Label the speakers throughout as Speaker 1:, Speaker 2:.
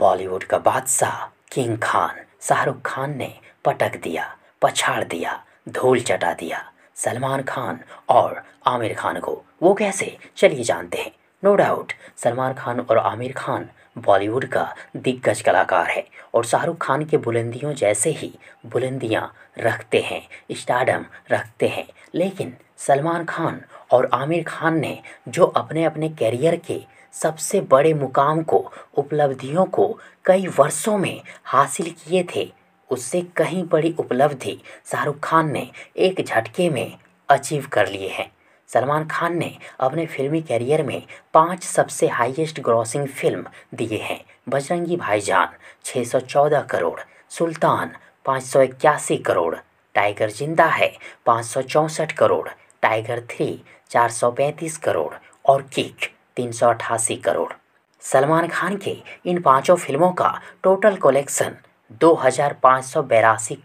Speaker 1: बॉलीवुड का बादशाह किंग खान शाहरुख खान ने पटक दिया पछाड़ दिया धूल चटा दिया सलमान खान और आमिर खान को वो कैसे चलिए जानते हैं नो डाउट सलमान खान और आमिर खान बॉलीवुड का दिग्गज कलाकार है और शाहरुख खान के बुलंदियों जैसे ही बुलंदियाँ रखते हैं स्टार्डम रखते हैं लेकिन सलमान खान और आमिर खान ने जो अपने अपने कैरियर के सबसे बड़े मुकाम को उपलब्धियों को कई वर्षों में हासिल किए थे उससे कहीं बड़ी उपलब्धि शाहरुख खान ने एक झटके में अचीव कर लिए हैं सलमान खान ने अपने फिल्मी करियर में पांच सबसे हाईएस्ट ग्रॉसिंग फिल्म दिए हैं बजरंगी भाईजान 614 करोड़ सुल्तान पाँच करोड़ टाइगर जिंदा है पाँच करोड़ टाइगर थ्री चार करोड़ और किक तीन सौ अठासी करोड़ सलमान खान के इन पांचों फिल्मों का टोटल कलेक्शन दो हज़ार पाँच सौ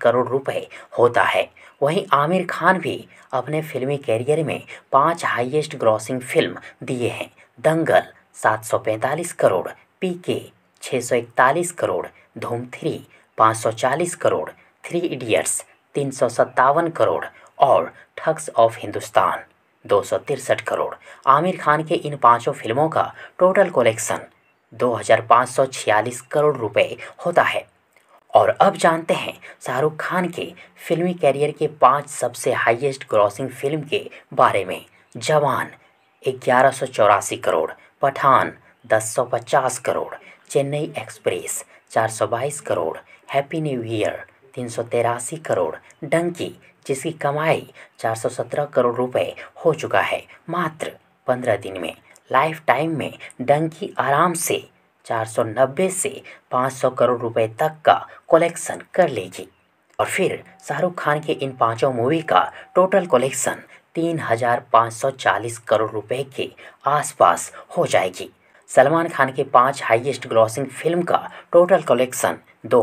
Speaker 1: करोड़ रुपए होता है वहीं आमिर खान भी अपने फिल्मी कैरियर में पांच हाईएस्ट ग्रॉसिंग फिल्म दिए हैं दंगल सात सौ पैंतालीस करोड़ पी के छः सौ इकतालीस करोड़ धूम थ्री पाँच सौ चालीस करोड़ थ्री इडियट्स तीन सौ सत्तावन करोड़ और ठग्स ऑफ हिंदुस्तान दो करोड़ आमिर खान के इन पांचों फिल्मों का टोटल कलेक्शन 2546 करोड़ रुपए होता है और अब जानते हैं शाहरुख खान के फिल्मी कैरियर के पांच सबसे हाईएस्ट ग्रॉसिंग फिल्म के बारे में जवान ग्यारह crore Pathaan 1050 crore Chennai Express 422 crore Happy New Year तीन करोड़ डंकी जिसकी कमाई 417 करोड़ रुपए हो चुका है मात्र 15 दिन में लाइफ टाइम में डंकी आराम से 490 से 500 करोड़ रुपए तक का कलेक्शन कर लेगी और फिर शाहरुख खान के इन पांचों मूवी का टोटल कलेक्शन 3,540 करोड़ रुपए के आसपास हो जाएगी सलमान खान के पांच हाईएस्ट ग्रॉसिंग फिल्म का टोटल कलेक्शन दो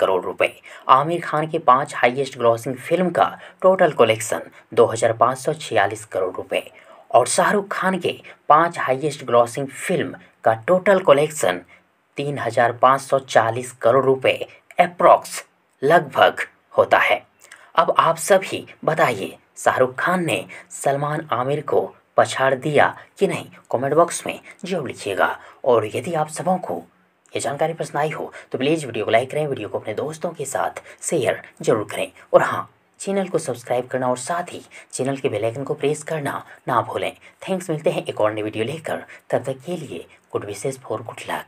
Speaker 1: करोड़ रुपए आमिर खान के पांच हाईएस्ट ग्रॉसिंग फिल्म का टोटल कलेक्शन दो करोड़ रुपए और शाहरुख खान के पांच हाईएस्ट ग्लॉसिंग फिल्म का टोटल कलेक्शन 3,540 करोड़ रुपए अप्रॉक्स लगभग होता है अब आप सभी बताइए शाहरुख खान ने सलमान आमिर को पछाड़ दिया कि नहीं कमेंट बॉक्स में जरूर लिखिएगा और यदि आप सबों को ये जानकारी पसंद आई हो तो प्लीज़ वीडियो को लाइक करें वीडियो को अपने दोस्तों के साथ शेयर जरूर करें और हाँ चैनल को सब्सक्राइब करना और साथ ही चैनल के बेल आइकन को प्रेस करना ना भूलें थैंक्स मिलते हैं एक और नई वीडियो लेकर तब तक के लिए good wishes for good luck